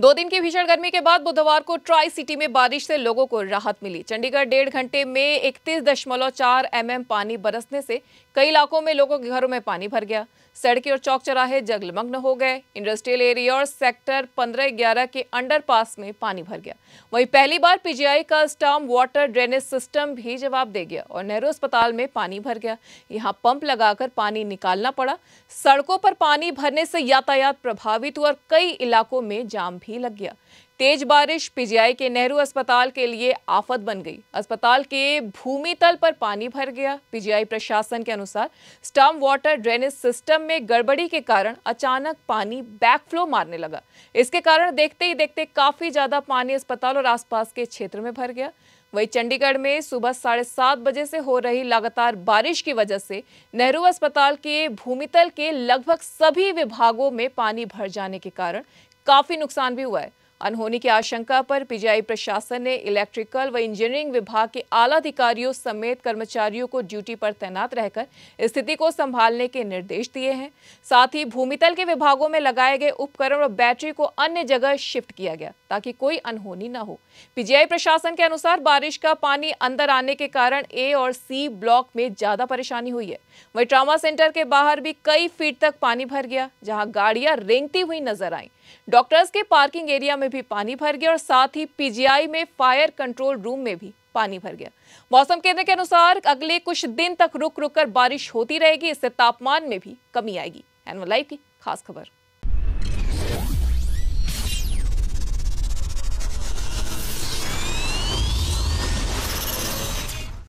दो दिन की भीषण गर्मी के बाद बुधवार को ट्राई सिटी में बारिश से लोगों को राहत मिली चंडीगढ़ डेढ़ घंटे में इकतीस दशमलव चार एम पानी बरसने से कई इलाकों में लोगों के घरों में पानी भर गया सड़कें और चौक चौराहे जगलमग्न हो गए इंडस्ट्रियल एरिया और सेक्टर पंद्रह ग्यारह के अंडरपास में पानी भर गया वहीं पहली बार पीजीआई का स्टॉम वाटर ड्रेनेज सिस्टम भी जवाब दे गया और नेहरू अस्पताल में पानी भर गया यहाँ पंप लगाकर पानी निकालना पड़ा सड़कों पर पानी भरने से यातायात प्रभावित हुआ और कई इलाकों में जाम भी लग गया तेज बारिश पीजीआई के नेहरू अस्पताल के लिए आफत बन गई अस्पताल के भूमि तल पर पानी भर गया पीजीआई प्रशासन के अनुसार स्टम वाटर ड्रेनेज सिस्टम में गड़बड़ी के कारण अचानक पानी बैकफ्लो मारने लगा इसके कारण देखते ही देखते काफी ज्यादा पानी अस्पताल और आसपास के क्षेत्र में भर गया वही चंडीगढ़ में सुबह साढ़े सात बजे से हो रही लगातार बारिश की वजह से नेहरू अस्पताल के भूमितल के लगभग सभी विभागों में पानी भर जाने के कारण काफ़ी नुकसान भी हुआ है अनहोनी की आशंका पर पीजीआई प्रशासन ने इलेक्ट्रिकल व इंजीनियरिंग विभाग के आला अधिकारियों समेत कर्मचारियों को ड्यूटी पर तैनात रहकर स्थिति को संभालने के निर्देश दिए हैं साथ ही भूमितल के विभागों में लगाए गए उपकरण और बैटरी को अन्य जगह शिफ्ट किया गया ताकि कोई अनहोनी न हो पीजीआई प्रशासन के अनुसार बारिश का पानी अंदर आने के कारण ए और सी ब्लॉक में ज्यादा परेशानी हुई है वही ट्रामा सेंटर के बाहर भी कई फीट तक पानी भर गया जहाँ गाड़ियां रेंगती हुई नजर आई डॉक्टर्स के पार्किंग एरिया में भी पानी भर गया और साथ ही पीजीआई में फायर कंट्रोल रूम में भी पानी भर गया मौसम केंद्र के अनुसार अगले कुछ दिन तक रुक रुक कर बारिश होती रहेगी इससे तापमान में भी कमी आएगी एनवल लाइफ की खास खबर